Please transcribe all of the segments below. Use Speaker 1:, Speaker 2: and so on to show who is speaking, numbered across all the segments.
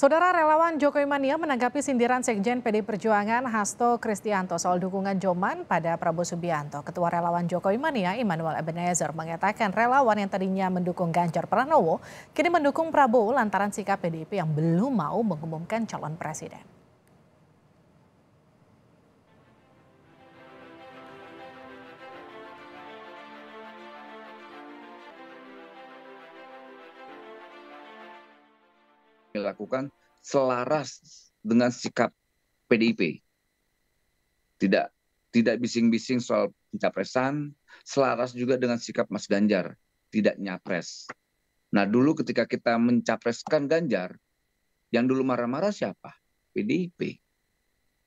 Speaker 1: Saudara relawan Jokowi Mania menanggapi sindiran Sekjen PD Perjuangan Hasto Kristianto soal dukungan Joman pada Prabowo Subianto. Ketua relawan Jokowi Mania Immanuel Ebenezer mengatakan relawan yang tadinya mendukung Ganjar Pranowo kini mendukung Prabowo lantaran sikap PDIP yang belum mau mengumumkan calon presiden.
Speaker 2: melakukan selaras dengan sikap PDIP. Tidak tidak bising-bising soal pencapresan, selaras juga dengan sikap Mas Ganjar, tidak nyapres. Nah dulu ketika kita mencapreskan Ganjar, yang dulu marah-marah siapa? PDIP.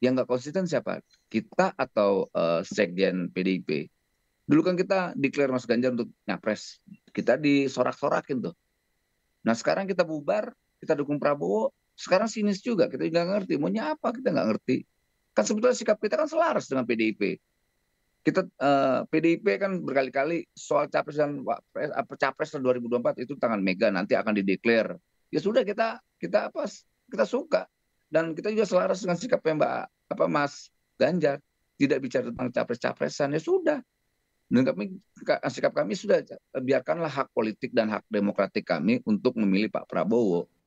Speaker 2: Yang nggak konsisten siapa? Kita atau uh, sekjen PDIP. Dulu kan kita declare Mas Ganjar untuk nyapres. Kita disorak-sorakin tuh. Nah sekarang kita bubar, kita dukung Prabowo, sekarang sinis juga. Kita nggak ngerti, maunya apa kita nggak ngerti. Kan sebetulnya sikap kita kan selaras dengan PDIP. Kita eh, PDIP kan berkali-kali soal capres dan wapres, eh, apa capres 2024 itu tangan Mega nanti akan dideklar. Ya sudah kita kita apa kita suka dan kita juga selaras dengan sikapnya Mbak apa Mas Ganjar tidak bicara tentang capres-capresan ya sudah dan kami sikap kami sudah eh, biarkanlah hak politik dan hak demokratik kami untuk memilih Pak Prabowo